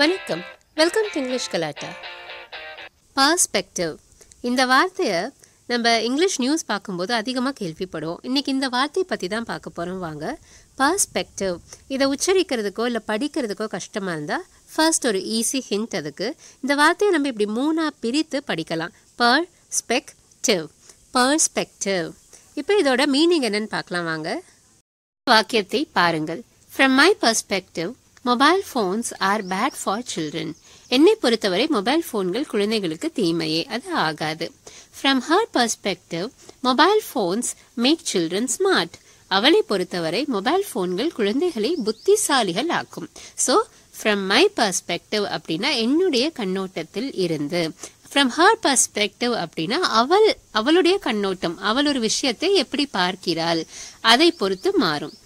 வணக்கம் welcome to English Galatta perspective இந்த வார்த்தையை நம்ம இங்கிலீஷ் நியூஸ் பார்க்கும்போது அதிகமாக கேள்விப்படுவோம் இன்றைக்கி இந்த வார்த்தையை பற்றி தான் பார்க்க போகிறோம் வாங்க பர்ஸ்பெக்டிவ் இதை உச்சரிக்கிறதுக்கோ இல்லை படிக்கிறதுக்கோ கஷ்டமாக இருந்தால் ஃபர்ஸ்ட் ஒரு ஈஸி ஹிண்ட் அதுக்கு இந்த வார்த்தையை நம்ம இப்படி மூணாக பிரித்து படிக்கலாம் பர் ஸ்பெக்டிவ் பர்ஸ்பெக்டிவ் இப்போ இதோட மீனிங் என்னன்னு பார்க்கலாம் வாங்க வாக்கியத்தை பாருங்கள் from my perspective mobile phones are bad for children என்னை பொறுத்தவரை மொபைல் போன்கள் குழந்தைகளுக்கு தீமையே அது ஆகாது from her perspective mobile phones make children smart அவளை பொறுத்தவரை மொபைல் போன்கள் குழந்தைகளை புத்திசாலிகள் ஆக்கும் ஸோ ஃப்ரம் மை பர்ஸ்பெக்டிவ் அப்படின்னா என்னுடைய கண்ணோட்டத்தில் இருந்து ஃப்ரம் ஹர் பர்ஸ்பெக்டிவ் அப்படின்னா அவள் அவளுடைய கண்ணோட்டம் அவள் ஒரு விஷயத்தை எப்படி பார்க்கிறாள் அதை பொறுத்து மாறும்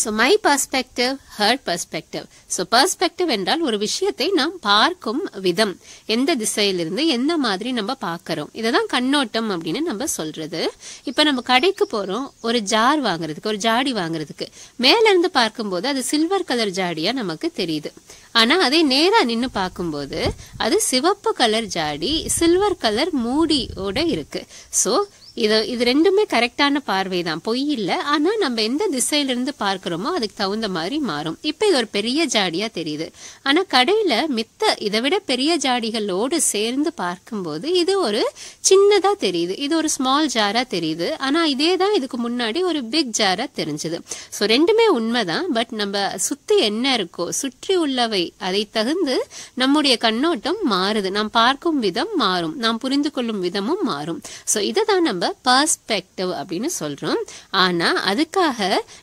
so my perspective her perspective so perspective என்றால் ஒரு விஷயத்தை நாம் பார்க்கும் விதம் எந்த திசையிலிருந்து எந்த மாதிரி நம்ம பார்க்குறோம் இதை தான் கண்ணோட்டம் அப்படின்னு நம்ம சொல்கிறது இப்போ நம்ம கடைக்கு போகிறோம் ஒரு ஜார் வாங்குறதுக்கு ஒரு ஜாடி வாங்குறதுக்கு மேலேருந்து பார்க்கும்போது அது சில்வர் கலர் ஜாடியாக நமக்கு தெரியுது ஆனால் அதை நேராக நின்று பார்க்கும்போது அது சிவப்பு கலர் ஜாடி சில்வர் கலர் மூடியோட இருக்குது ஸோ இது இது ரெண்டுமே கரெக்டான பார்வை தான் பொய் இல்லை ஆனால் நம்ம எந்த திசையிலிருந்து பார்க்குறோமோ அதுக்கு தகுந்த மாதிரி மாறும் இப்போ இது ஒரு பெரிய ஜாடியாக தெரியுது ஆனால் கடையில் மித்த இதை விட பெரிய ஜாடிகளோடு சேர்ந்து பார்க்கும்போது இது ஒரு சின்னதாக தெரியுது இது ஒரு ஸ்மால் ஜாராக தெரியுது ஆனால் இதே தான் இதுக்கு முன்னாடி ஒரு பிக் ஜாராக தெரிஞ்சுது ஸோ ரெண்டுமே உண்மை தான் பட் நம்ம சுற்றி என்ன இருக்கோ சுற்றி உள்ளவை அதை தகுந்து நம்முடைய கண்ணோட்டம் மாறுது நாம் பார்க்கும் விதம் மாறும் நாம் புரிந்து கொள்ளும் விதமும் மாறும் ஸோ இதை தான் நம்ம பர்ஸ்பெக்டிவ் அப்படின்னு சொல்கிறோம் ஆனால் அதுக்காக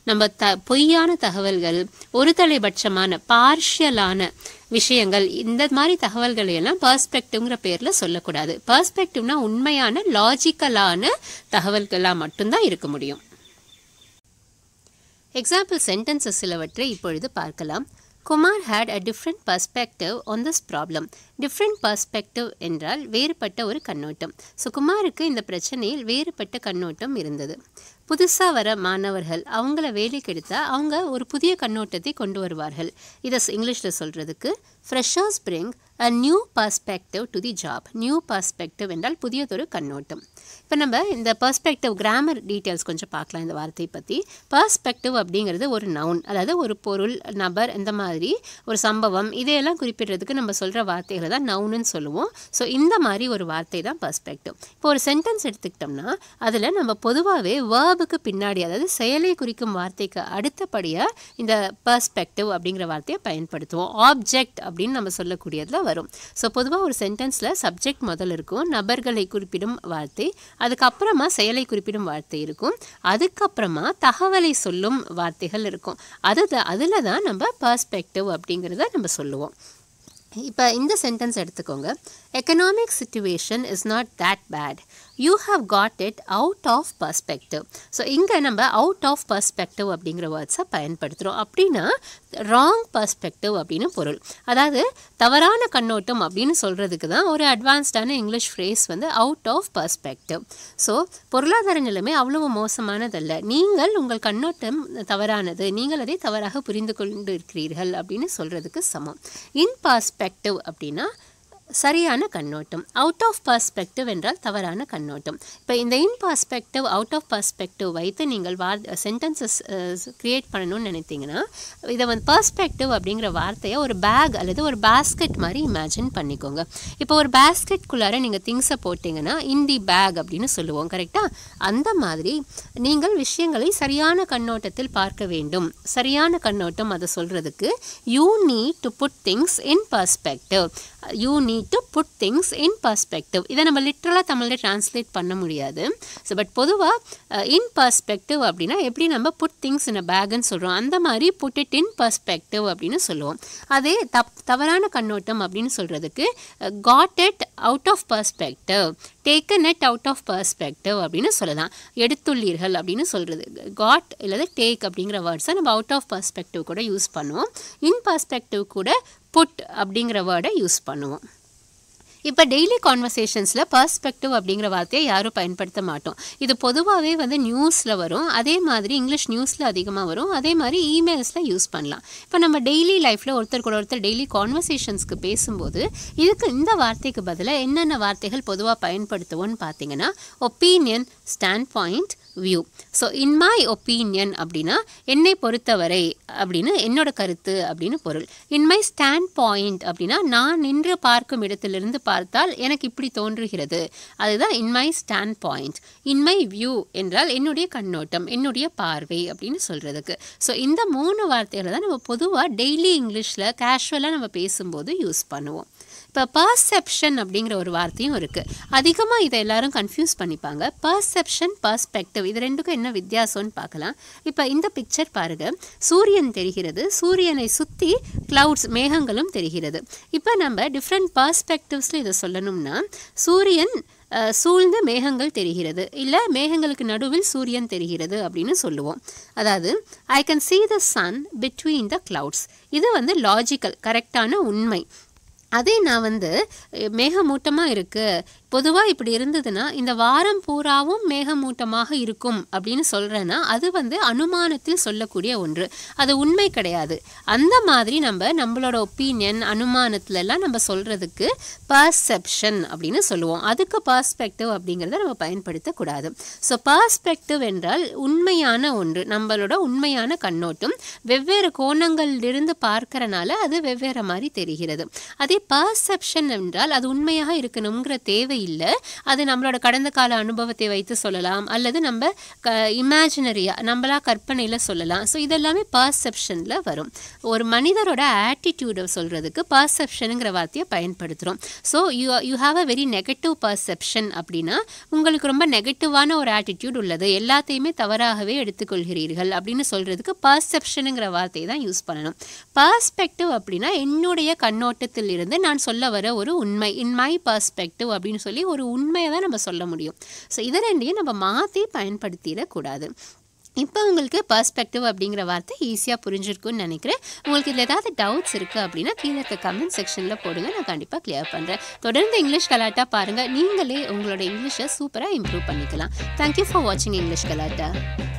நம்ம த பொய்யான தகவல்கள் ஒரு தலைபட்சமான பார்ஷியலான விஷயங்கள் இந்த மாதிரி தகவல்களை எல்லாம் பர்ஸ்பெக்டிவ்ங்கிற பேரில் சொல்லக்கூடாது பர்ஸ்பெக்டிவ்னா உண்மையான லாஜிக்கலான தகவல்களாக மட்டும்தான் இருக்க முடியும் எக்ஸாம்பிள் சென்டென்சஸ் சிலவற்றை இப்பொழுது பார்க்கலாம் Kumar had a different perspective on this problem different perspective என்றால் வேறுபட்ட ஒரு கண்ணோட்டம் ஸோ குமாருக்கு இந்த பிரச்சனையில் வேறுபட்ட கண்ணோட்டம் இருந்தது புதுசாக வர மாணவர்கள் அவங்கள வேலை கெடுத்தால் அவங்க ஒரு புதிய கண்ணோட்டத்தை கொண்டு வருவார்கள் இதை இங்கிலீஷில் சொல்கிறதுக்கு freshers spring a new perspective to the job new perspective என்றால் புதியதொரு கண்ணோட்டம் இப்போ நம்ம இந்த பர்ஸ்பெக்டிவ் கிராமர் டீட்டெயில்ஸ் கொஞ்சம் பார்க்கலாம் இந்த வார்த்தையை பற்றி பர்ஸ்பெக்டிவ் அப்படிங்கிறது ஒரு நவுன் அதாவது ஒரு பொருள் நபர் இந்த மாதிரி ஒரு சம்பவம் இதையெல்லாம் குறிப்பிடுறதுக்கு நம்ம சொல்கிற வார்த்தைகளை தான் நவுனுன்னு சொல்லுவோம் ஸோ இந்த மாதிரி ஒரு வார்த்தை தான் பர்ஸ்பெக்டிவ் இப்போ ஒரு சென்டென்ஸ் எடுத்துக்கிட்டோம்னா அதில் நம்ம பொதுவாகவே வேர்புக்கு பின்னாடி அதாவது செயலை குறிக்கும் வார்த்தைக்கு அடுத்தபடியாக இந்த பர்ஸ்பெக்டிவ் அப்படிங்கிற வார்த்தையை பயன்படுத்துவோம் ஆப்ஜெக்ட் அப்படின்னு நம்ம சொல்லக்கூடியதில் வரும் வரும் ஸோ பொதுவாக ஒரு சென்டென்ஸில் சப்ஜெக்ட் முதல் இருக்கும் நபர்களை குறிப்பிடும் வார்த்தை அதுக்கப்புறமா செயலை குறிப்பிடும் வார்த்தை இருக்கும் அதுக்கப்புறமா தகவலை சொல்லும் வார்த்தைகள் இருக்கும் அது அதில் தான் நம்ம பர்ஸ்பெக்டிவ் அப்படிங்கிறத நம்ம சொல்லுவோம் இப்போ இந்த சென்டென்ஸ் எடுத்துக்கோங்க economic situation is not that bad you have got it out of perspective so இங்கே நம்ம அவுட் ஆஃப் பர்ஸ்பெக்டிவ் அப்படிங்கிற வேர்ட்ஸை பயன்படுத்துகிறோம் அப்படின்னா ராங் பர்ஸ்பெக்டிவ் அப்படின்னு பொருள் அதாவது தவறான கண்ணோட்டம் அப்படின்னு சொல்கிறதுக்கு தான் ஒரு அட்வான்ஸ்டான இங்கிலீஷ் ஃப்ரேஸ் வந்து அவுட் ஆஃப் பர்ஸ்பெக்டிவ் ஸோ பொருளாதார நிலைமை அவ்வளவு மோசமானதல்ல நீங்கள் உங்கள் கண்ணோட்டம் தவறானது நீங்கள் அதை தவறாக புரிந்து கொண்டு இருக்கிறீர்கள் அப்படின்னு சொல்கிறதுக்கு சமம் இன் பர்ஸ்பெக்டிவ் அப்படின்னா சரியான கண்ணோட்டம் அவுட் ஆஃப் பர்ஸ்பெக்டிவ் என்றால் தவறான கண்ணோட்டம் இப்போ இந்த in perspective out of perspective வைத்து நீங்கள் வார் சென்டென்சஸ் க்ரியேட் பண்ணணும்னு நினைத்தீங்கன்னா இதை வந்து பர்ஸ்பெக்டிவ் அப்படிங்கிற வார்த்தையை ஒரு பேக் அல்லது ஒரு பேஸ்கெட் மாதிரி இமேஜின் பண்ணிக்கோங்க இப்போ ஒரு பேஸ்கெட்குள்ளார நீங்கள் திங்ஸை போட்டிங்கன்னா இந்தி பேக் அப்படின்னு சொல்லுவோம் கரெக்டாக அந்த மாதிரி நீங்கள் விஷயங்களை சரியான கண்ணோட்டத்தில் பார்க்க வேண்டும் சரியான கண்ணோட்டம் அதை சொல்கிறதுக்கு you need to put things in perspective you need need to put things in perspective இதை நம்ம லிட்ரலாக தமிழில் ட்ரான்ஸ்லேட் பண்ண முடியாது ஸோ பட் பொதுவாக இன் பர்ஸ்பெக்டிவ் அப்படின்னா எப்படி நம்ம புட் திங்ஸ் இன் அ சொல்கிறோம் அந்த மாதிரி புட் இட் இன் பர்ஸ்பெக்டிவ் அப்படின்னு சொல்லுவோம் அதே தப் தவறான கண்ணோட்டம் அப்படின்னு சொல்கிறதுக்கு got it out of perspective take a net out of perspective அப்படின்னு சொல்லலாம் எடுத்துள்ளீர்கள் அப்படின்னு சொல்கிறது காட் இல்லாத டேக் அப்படிங்கிற வேர்ட்ஸை நம்ம அவுட் ஆஃப் பர்ஸ்பெக்டிவ் கூட யூஸ் பண்ணுவோம் இன் பர்ஸ்பெக்டிவ் கூட புட் அப்படிங்கிற வேர்டை யூஸ் பண்ணுவோம் இப்போ டெய்லி கான்வர்சேஷன்ஸில் பர்ஸ்பெக்டிவ் அப்படிங்கிற வார்த்தையை யாரும் பயன்படுத்த மாட்டோம் இது பொதுவாகவே வந்து நியூஸில் வரும் அதே மாதிரி இங்கிலீஷ் நியூஸில் அதிகமாக வரும் அதே மாதிரி இமெயில்ஸில் யூஸ் பண்ணலாம் இப்போ நம்ம டெய்லி லைஃப்பில் ஒருத்தர் கூட ஒருத்தர் டெய்லி கான்வர்சேஷன்ஸ்க்கு பேசும்போது இதுக்கு இந்த வார்த்தைக்கு பதிலாக என்னென்ன வார்த்தைகள் பொதுவாக பயன்படுத்துவோம்னு பார்த்தீங்கன்னா opinion stand point view so in my opinion அப்படின்னா என்னை பொறுத்தவரை அப்படின்னு என்னோட கருத்து அப்படின்னு பொருள் இன் மை ஸ்டாண்ட் பாயிண்ட் அப்படின்னா நான் நின்று பார்க்கும் இடத்திலிருந்து பா பார்த்தால் எனக்கு இப்படி தோன்றுகிறது அதுதான் in my stand point in my view என்றால் என்னுடைய கண்ணோட்டம் என்னுடைய பார்வை அப்படின்னு சொல்கிறதுக்கு ஸோ இந்த மூணு வார்த்தைகளை தான் நம்ம பொதுவாக டெய்லி இங்கிலீஷில் கேஷுவலாக நம்ம பேசும்போது யூஸ் பண்ணுவோம் இப்போ பர்செப்ஷன் அப்படிங்கிற ஒரு வார்த்தையும் இருக்குது அதிகமாக இதை எல்லாரும் கன்ஃபியூஸ் பண்ணிப்பாங்க பர்செப்ஷன் பர்ஸ்பெக்டிவ் இது ரெண்டுக்கும் என்ன வித்தியாசம்னு பார்க்கலாம் இப்போ இந்த பிக்சர் பாருங்கள் சூரியன் தெரிகிறது சூரியனை சுற்றி க்ளவுட்ஸ் மேகங்களும் தெரிகிறது இப்போ நம்ம டிஃப்ரெண்ட் பர்ஸ்பெக்டிவ்ஸில் இதை சொல்லணும்னா சூரியன் சூழ்ந்து மேகங்கள் தெரிகிறது இல்லை மேகங்களுக்கு நடுவில் சூரியன் தெரிகிறது அப்படின்னு சொல்லுவோம் அதாவது I can see the sun between the clouds இது வந்து லாஜிக்கல் கரெக்டான உண்மை அதே நான் வந்து மேகமூட்டமாக இருக்குது பொதுவாக இப்படி இருந்ததுன்னா இந்த வாரம் பூராவும் மேகமூட்டமாக இருக்கும் அப்படின்னு சொல்கிறேன்னா அது வந்து அனுமானத்தில் சொல்லக்கூடிய ஒன்று அது உண்மை கிடையாது அந்த மாதிரி நம்ம நம்மளோட ஒப்பீனியன் அனுமானத்துலலாம் நம்ம சொல்கிறதுக்கு பர்செப்ஷன் அப்படின்னு சொல்லுவோம் அதுக்கு பர்ஸ்பெக்டிவ் அப்படிங்கிறத நம்ம பயன்படுத்தக்கூடாது ஸோ பர்ஸ்பெக்டிவ் என்றால் உண்மையான ஒன்று நம்மளோட உண்மையான கண்ணோட்டம் வெவ்வேறு கோணங்களிலிருந்து பார்க்கறனால அது வெவ்வேறு மாதிரி தெரிகிறது அதே பர்செப்ஷன் என்றால் அது உண்மையாக இருக்கணுங்கிற தேவை இல்லை அது நம்மளோட கடந்த கால அனுபவத்தை வைத்து சொல்லலாம் அல்லது நம்ம க இமேஜினரியாக நம்மளா கற்பனையில் சொல்லலாம் ஸோ இதெல்லாமே பர்செப்ஷனில் வரும் ஒரு மனிதரோட ஆட்டிடியூடை சொல்கிறதுக்கு பர்செப்ஷனுங்கிற வார்த்தையை பயன்படுத்துகிறோம் so you you have a very negative perception அப்படின்னா உங்களுக்கு ரொம்ப நெகட்டிவான ஒரு ஆட்டிடியூட் உள்ளது எல்லாத்தையுமே தவறாகவே எடுத்துக்கொள்கிறீர்கள் அப்படின்னு சொல்கிறதுக்கு பர்செப்ஷனுங்கிற வார்த்தையை தான் யூஸ் பண்ணணும் பர்ஸ்பெக்டிவ் அப்படின்னா என்னுடைய கண்ணோட்டத்தில் இருந்து நான் சொல்ல வர ஒரு உண்மை இன் மை பர்ஸ்பெக்டிவ் அப்படின்னு சொல்லி சொல்லி ஒரு உண்மையை தான் நம்ம சொல்ல முடியும் ஸோ இதை ரெண்டையும் நம்ம மாற்றி பயன்படுத்திடக்கூடாது இப்போ உங்களுக்கு பர்ஸ்பெக்டிவ் அப்படிங்கிற வார்த்தை ஈஸியாக புரிஞ்சிருக்குன்னு நினைக்கிறேன் உங்களுக்கு இதில் ஏதாவது டவுட்ஸ் இருக்குது அப்படின்னா கீழே இருக்க கமெண்ட் செக்ஷனில் போடுங்க நான் கண்டிப்பாக கிளியர் பண்ணுறேன் தொடர்ந்து இங்கிலீஷ் கலாட்டா பாருங்கள் நீங்களே உங்களோட இங்கிலீஷை சூப்பராக இம்ப்ரூவ் பண்ணிக்கலாம் தேங்க்யூ ஃபார் வாட்சிங் இங்கிலீஷ் கலாட்டா